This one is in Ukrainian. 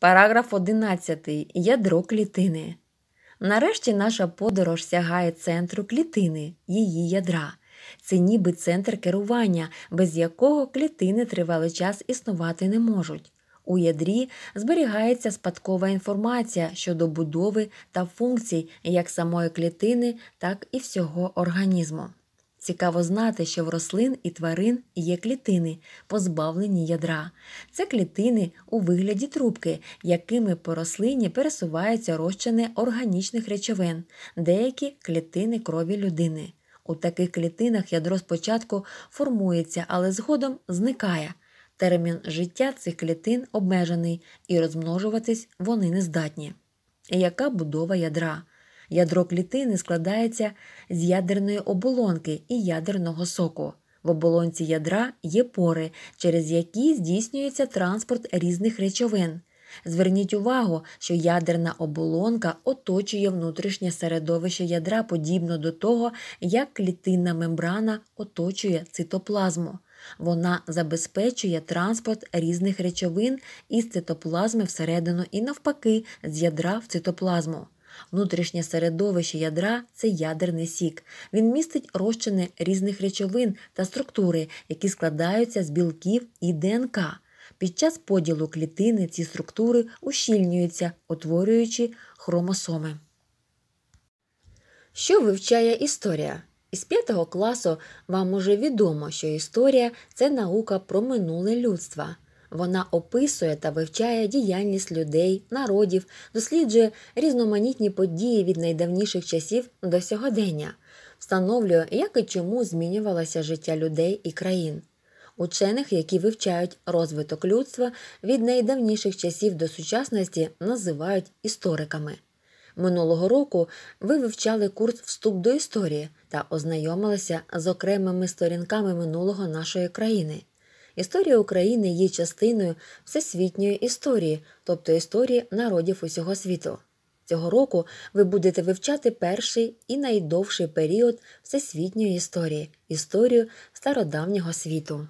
Параграф 11. Ядро клітини. Нарешті наша подорож сягає центру клітини, її ядра. Це ніби центр керування, без якого клітини тривалий час існувати не можуть. У ядрі зберігається спадкова інформація щодо будови та функцій як самої клітини, так і всього організму. Цікаво знати, що в рослин і тварин є клітини, позбавлені ядра. Це клітини у вигляді трубки, якими по рослині пересуваються розчини органічних речовин, деякі клітини крові людини. У таких клітинах ядро спочатку формується, але згодом зникає. Термін життя цих клітин обмежений і розмножуватись вони не здатні. Яка будова ядра? Ядро клітини складається з ядерної оболонки і ядерного соку. В оболонці ядра є пори, через які здійснюється транспорт різних речовин. Зверніть увагу, що ядерна оболонка оточує внутрішнє середовище ядра подібно до того, як клітинна мембрана оточує цитоплазму. Вона забезпечує транспорт різних речовин із цитоплазми всередину і навпаки з ядра в цитоплазму. Внутрішнє середовище ядра це ядерний сік. Він містить розчини різних речовин та структури, які складаються з білків і ДНК. Під час поділу клітини ці структури ущільнюються, утворюючи хромосоми. Що вивчає історія? Із п'ятого класу вам уже відомо, що історія це наука про минуле людства. Вона описує та вивчає діяльність людей, народів, досліджує різноманітні події від найдавніших часів до сьогодення, встановлює, як і чому змінювалося життя людей і країн. Учених, які вивчають розвиток людства від найдавніших часів до сучасності, називають істориками. Минулого року ви вивчали курс Вступ до історії та ознайомилися з окремими сторінками минулого нашої країни. Історія України є частиною всесвітньої історії, тобто історії народів усього світу. Цього року ви будете вивчати перший і найдовший період всесвітньої історії історію стародавнього світу.